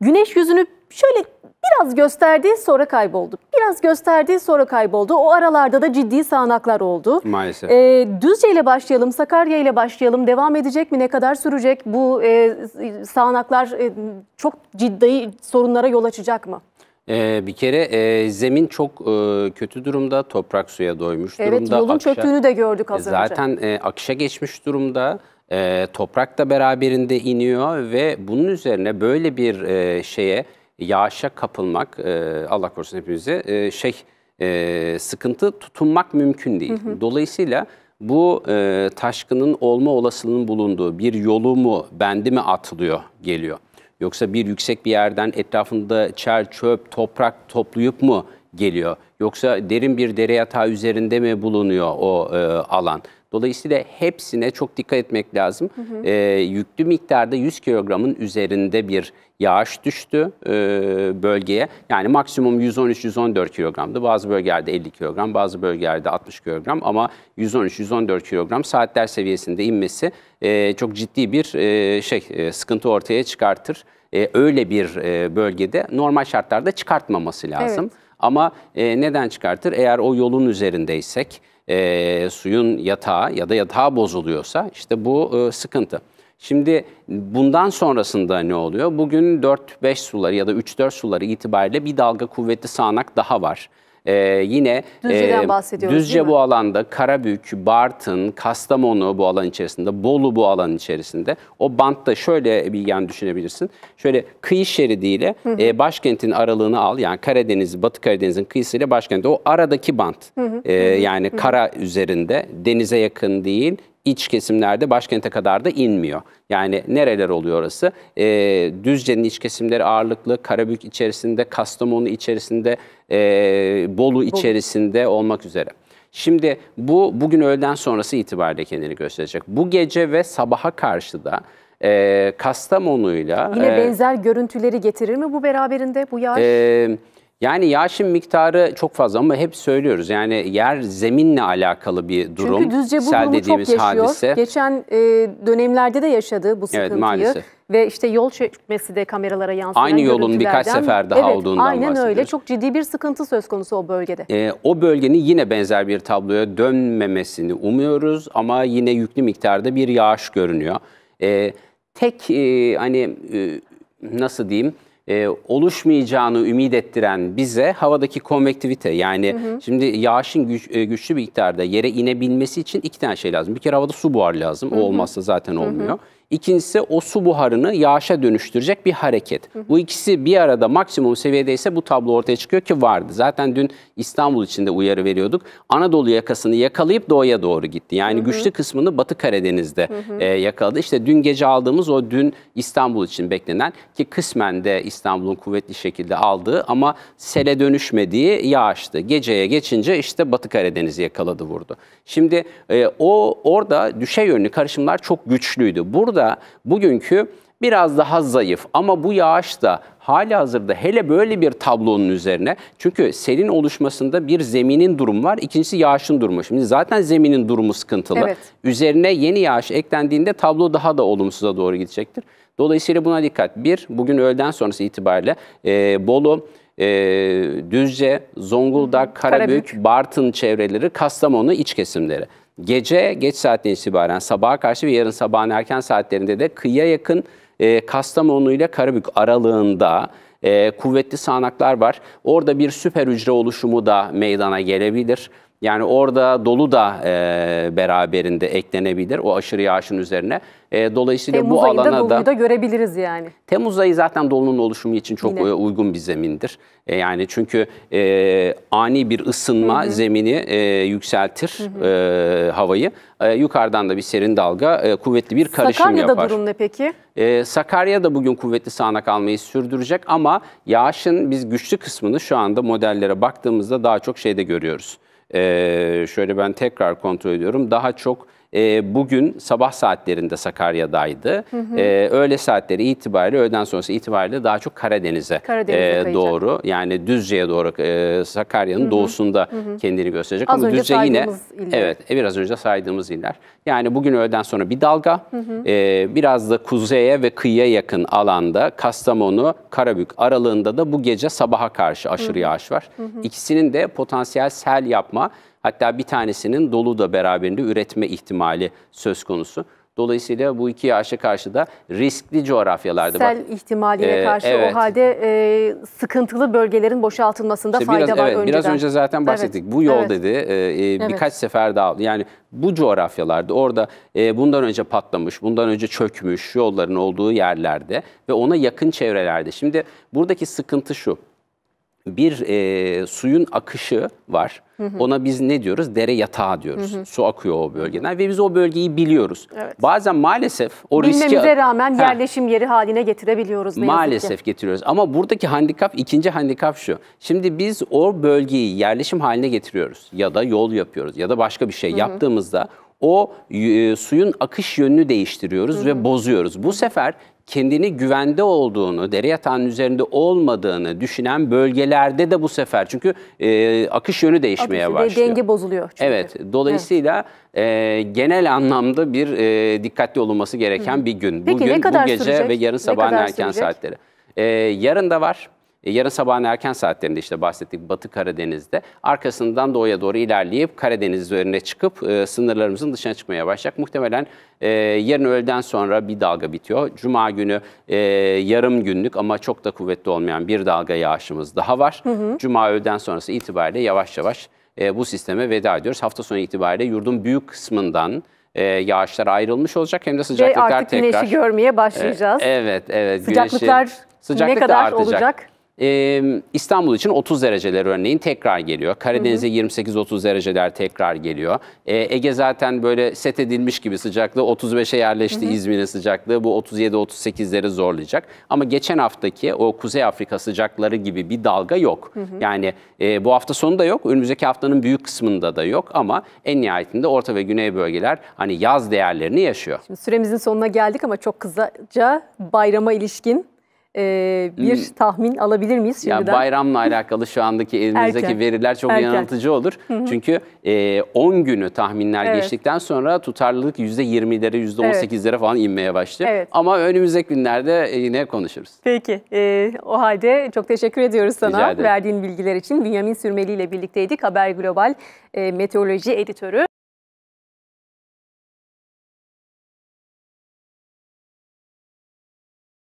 güneş yüzünü şöyle biraz gösterdi sonra kayboldu. Biraz gösterdi sonra kayboldu. O aralarda da ciddi sağanaklar oldu. Maalesef. Ee, Düzce ile başlayalım, Sakarya ile başlayalım. Devam edecek mi? Ne kadar sürecek? Bu e, sağanaklar e, çok ciddi sorunlara yol açacak mı? Ee, bir kere e, zemin çok e, kötü durumda, toprak suya doymuş evet, durumda. Evet, yolun akşa, çöktüğünü de gördük az zaten, önce. Zaten e, akışa geçmiş durumda. Hı e, toprak da beraberinde iniyor ve bunun üzerine böyle bir e, şeye yağışa kapılmak e, Allah korusun hepimize e, şey e, sıkıntı tutunmak mümkün değil. Hı hı. Dolayısıyla bu e, taşkının olma olasılığının bulunduğu bir yolu mu bendi mi atılıyor geliyor. Yoksa bir yüksek bir yerden etrafında çer, çöp, toprak toplayıp mu geliyor? Yoksa derin bir dere yatağı üzerinde mi bulunuyor o e, alan? Dolayısıyla hepsine çok dikkat etmek lazım. Hı hı. E, ee, yüklü miktarda 100 kilogramın üzerinde bir yağış düştü e, bölgeye. Yani maksimum 113-114 kilogramdı. Bazı bölgelerde 50 kilogram, bazı bölgelerde 60 kilogram ama 113-114 kilogram saatler seviyesinde inmesi e, çok ciddi bir e, şey e, sıkıntı ortaya çıkartır. E, öyle bir e, bölgede normal şartlarda çıkartmaması lazım. Evet. Ama e, neden çıkartır? Eğer o yolun üzerindeysek e, suyun yatağı ya da yatağı bozuluyorsa işte bu e, sıkıntı. Şimdi bundan sonrasında ne oluyor? Bugün 4-5 suları ya da 3-4 suları itibariyle bir dalga kuvvetli sağanak daha var. Ee, e, yine e, Düzce bu alanda Karabük, Bartın, Kastamonu bu alan içerisinde, Bolu bu alan içerisinde. O bantta şöyle bir yan düşünebilirsin. Şöyle kıyı şeridiyle hı hı. E, başkentin aralığını al. Yani Karadeniz, Batı Karadeniz'in kıyısıyla başkenti. O aradaki bant. Hı hı. E, yani hı hı. kara üzerinde, denize yakın değil, iç kesimlerde başkente kadar da inmiyor. Yani nereler oluyor orası? E, Düzce'nin iç kesimleri ağırlıklı, Karabük içerisinde, Kastamonu içerisinde, e, Bolu içerisinde olmak üzere. Şimdi bu bugün öğleden sonrası itibariyle kendini gösterecek. Bu gece ve sabaha karşı da e, Kastamonu'yla... Yine e, benzer görüntüleri getirir mi bu beraberinde bu yağış? E, yani yağışın miktarı çok fazla ama hep söylüyoruz yani yer zeminle alakalı bir durum. Çünkü Düzce bu Sel durumu çok yaşıyor. Hadise. Geçen e, dönemlerde de yaşadı bu sıkıntıyı. Evet maalesef. Ve işte yol çekmesi de kameralara yansıyan Aynı yolun birkaç sefer daha evet, olduğundan aynen bahsediyoruz. öyle. Çok ciddi bir sıkıntı söz konusu o bölgede. E, o bölgenin yine benzer bir tabloya dönmemesini umuyoruz ama yine yüklü miktarda bir yağış görünüyor. E, tek e, hani e, nasıl diyeyim e, oluşmayacağını ümit ettiren bize havadaki konvektivite. Yani hı hı. şimdi yağışın güç, e, güçlü bir miktarda yere inebilmesi için iki tane şey lazım. Bir kere havada su buhar lazım. O olmazsa zaten olmuyor. Hı hı. İkincisi o su buharını yağışa dönüştürecek bir hareket. Hı hı. Bu ikisi bir arada maksimum seviyedeyse bu tablo ortaya çıkıyor ki vardı. Zaten dün İstanbul için de uyarı veriyorduk. Anadolu yakasını yakalayıp doğuya doğru gitti. Yani hı hı. güçlü kısmını Batı Karadeniz'de hı hı. E, yakaladı. İşte dün gece aldığımız o dün İstanbul için beklenen ki kısmen de İstanbul'un kuvvetli şekilde aldığı ama sele dönüşmediği yağıştı. Geceye geçince işte Batı Karadeniz'i yakaladı vurdu. Şimdi e, o orada düşe yönlü karışımlar çok güçlüydü. Burada da bugünkü biraz daha zayıf ama bu yağış da hali hazırda hele böyle bir tablonun üzerine çünkü selin oluşmasında bir zeminin durumu var ikincisi yağışın durumu. Şimdi zaten zeminin durumu sıkıntılı. Evet. Üzerine yeni yağış eklendiğinde tablo daha da olumsuza doğru gidecektir. Dolayısıyla buna dikkat. Bir, bugün öğleden sonrası itibariyle e, Bolu, e, Düzce, Zonguldak, Karabük, Karabük, Bartın çevreleri, Kastamonu iç kesimleri. Gece geç saatten itibaren sabaha karşı ve yarın sabahın erken saatlerinde de kıyıya yakın e, Kastamonu ile Karabük aralığında e, kuvvetli sağanaklar var. Orada bir süper hücre oluşumu da meydana gelebilir. Yani orada dolu da e, beraberinde eklenebilir o aşırı yağışın üzerine. E, dolayısıyla Temmuz bu alana da... Temmuz ayında da görebiliriz yani. Temmuz ayı zaten dolunun oluşumu için çok Yine. uygun bir zemindir. E, yani çünkü e, ani bir ısınma hı hı. zemini e, yükseltir hı hı. E, havayı. E, yukarıdan da bir serin dalga e, kuvvetli bir karışım Sakarya'da yapar. Sakarya'da durum ne peki? E, Sakarya'da bugün kuvvetli sağanak almayı sürdürecek ama yağışın biz güçlü kısmını şu anda modellere baktığımızda daha çok şeyde görüyoruz ee, şöyle ben tekrar kontrol ediyorum. Daha çok e, bugün sabah saatlerinde Sakarya'daydı. Hı hı. E, ee, öğle saatleri itibariyle, öğleden sonrası itibariyle daha çok Karadeniz'e Karadeniz e, doğru yani Düzce'ye doğru e, Sakarya'nın doğusunda hı hı. kendini gösterecek. Az Ama önce saydığımız yine iller. evet e, biraz önce saydığımız iller. Yani bugün öğleden sonra bir dalga, hı hı. E, biraz da kuzeye ve kıyıya yakın alanda Kastamonu, Karabük aralığında da bu gece sabaha karşı aşırı hı hı. yağış var. Hı hı. İkisinin de potansiyel sel yapma Hatta bir tanesinin dolu da beraberinde üretme ihtimali söz konusu. Dolayısıyla bu iki yaşa karşı da riskli coğrafyalarda. Sel bak, ihtimaline e, karşı evet. o halde e, sıkıntılı bölgelerin boşaltılmasında işte fayda biraz, var evet, önceden. Biraz önce zaten bahsettik. Evet. Bu yol evet. dedi e, e, evet. birkaç sefer daha yani bu coğrafyalarda orada e, bundan önce patlamış, bundan önce çökmüş yolların olduğu yerlerde ve ona yakın çevrelerde. Şimdi buradaki sıkıntı şu bir e, suyun akışı var. Hı hı. Ona biz ne diyoruz? Dere yatağı diyoruz. Hı hı. Su akıyor o bölgeden ve biz o bölgeyi biliyoruz. Evet. Bazen maalesef o Bilmemize riski... Bilmemize rağmen ha. yerleşim yeri haline getirebiliyoruz. Ne maalesef getiriyoruz. Ama buradaki handikap, ikinci handikap şu. Şimdi biz o bölgeyi yerleşim haline getiriyoruz. Ya da yol yapıyoruz ya da başka bir şey hı hı. yaptığımızda o e, suyun akış yönünü değiştiriyoruz Hı -hı. ve bozuyoruz. Bu sefer kendini güvende olduğunu, dere yatağının üzerinde olmadığını düşünen bölgelerde de bu sefer çünkü e, akış yönü değişmeye Akışı başlıyor. Denge bozuluyor. Çünkü. Evet, dolayısıyla evet. E, genel anlamda bir e, dikkatli olunması gereken Hı. bir gün. Peki, Bugün, bu gece sürecek? ve yarın sabahın erken sürecek? saatleri. E, yarın da var. E, yarın sabahın erken saatlerinde işte bahsettik Batı Karadeniz'de arkasından doğuya doğru ilerleyip Karadeniz üzerine çıkıp e, sınırlarımızın dışına çıkmaya başlayacak. Muhtemelen e, yarın öğleden sonra bir dalga bitiyor. Cuma günü e, yarım günlük ama çok da kuvvetli olmayan bir dalga yağışımız daha var. Hı hı. Cuma öğleden sonrası itibariyle yavaş yavaş e, bu sisteme veda ediyoruz. Hafta sonu itibariyle yurdun büyük kısmından e, yağışlar ayrılmış olacak hem de sıcaklıklar tekrar. Ve artık tekrar, görmeye başlayacağız. E, evet, evet. Sıcaklıklar güneşi, sıcaklık ne kadar artacak. olacak? İstanbul için 30 dereceler örneğin tekrar geliyor. Karadeniz'e 28-30 dereceler tekrar geliyor. Ege zaten böyle set edilmiş gibi sıcaklığı 35'e yerleşti İzmir'in sıcaklığı. Bu 37-38'leri zorlayacak. Ama geçen haftaki o Kuzey Afrika sıcakları gibi bir dalga yok. Yani bu hafta sonu da yok. Önümüzdeki haftanın büyük kısmında da yok. Ama en nihayetinde orta ve güney bölgeler hani yaz değerlerini yaşıyor. Şimdi süremizin sonuna geldik ama çok kısaca bayrama ilişkin e, bir hmm. tahmin alabilir miyiz şimdiden? Ya bayramla alakalı şu andaki elimizdeki veriler çok Erken. yanıltıcı olur. Hı-hı. Çünkü 10 e, günü tahminler evet. geçtikten sonra tutarlılık %20'lere, %18'lere evet. falan inmeye başlıyor. Evet. Ama önümüzdeki günlerde e, yine konuşuruz. Peki. E, o halde çok teşekkür ediyoruz sana verdiğin bilgiler için. Bünyamin Sürmeli ile birlikteydik. Haber Global e, Meteoroloji Editörü.